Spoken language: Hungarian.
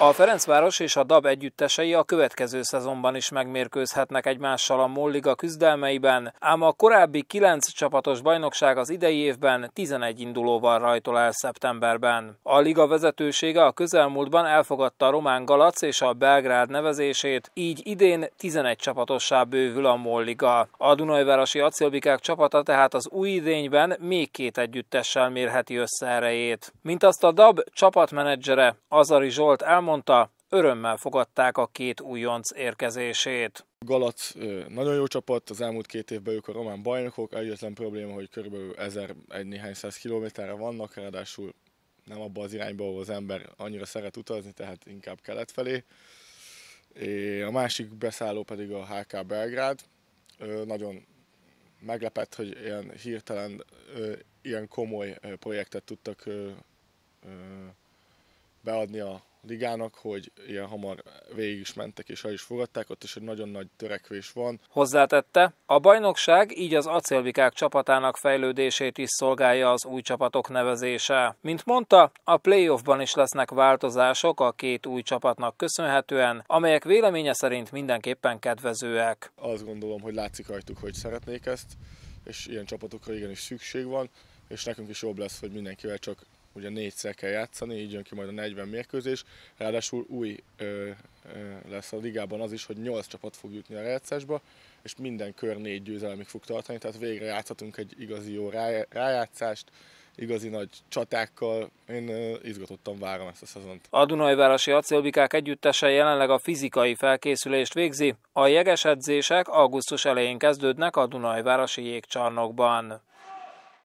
A Ferencváros és a DAB együttesei a következő szezonban is megmérkőzhetnek egymással a Molliga küzdelmeiben, ám a korábbi 9 csapatos bajnokság az idei évben 11 indulóval rajtol el szeptemberben. A liga vezetősége a közelmúltban elfogadta a Román Galac és a Belgrád nevezését, így idén 11 csapatossá bővül a Molliga. A Dunajvárosi acélbikák csapata tehát az új idényben még két együttessel mérheti össze erejét. Mint azt a DAB csapatmenedzsere Azari Zsolt elmondta, elmondta, örömmel fogadták a két újonc érkezését. Galac nagyon jó csapat, az elmúlt két évben ők a román bajnokok, egyetlen probléma, hogy körülbelül ezer egy néhány száz kilométerre vannak, ráadásul nem abba az irányba, ahol az ember annyira szeret utazni, tehát inkább kelet felé. A másik beszálló pedig a HK Belgrád. Nagyon meglepett, hogy ilyen hirtelen, ilyen komoly projektet tudtak beadni a ligának, hogy ilyen hamar végig is mentek és el is fogadták, ott is egy nagyon nagy törekvés van. Hozzátette, a bajnokság így az acélvikák csapatának fejlődését is szolgálja az új csapatok nevezése. Mint mondta, a playoffban is lesznek változások a két új csapatnak köszönhetően, amelyek véleménye szerint mindenképpen kedvezőek. Azt gondolom, hogy látszik rajtuk, hogy szeretnék ezt, és ilyen csapatokra igenis szükség van, és nekünk is jobb lesz, hogy mindenkivel csak ugye négyszer kell játszani, így jön ki majd a 40 mérkőzés, ráadásul új ö, ö, lesz a ligában az is, hogy 8 csapat fog jutni a rejátszásba, és minden kör négy győzelemig fog tartani, tehát végre játszhatunk egy igazi jó rájátszást, igazi nagy csatákkal. Én izgatottan várom ezt a szezont. A Dunajvárosi acélbikák együttese jelenleg a fizikai felkészülést végzi. A jegesedzések augusztus elején kezdődnek a Dunajvárosi jégcsarnokban.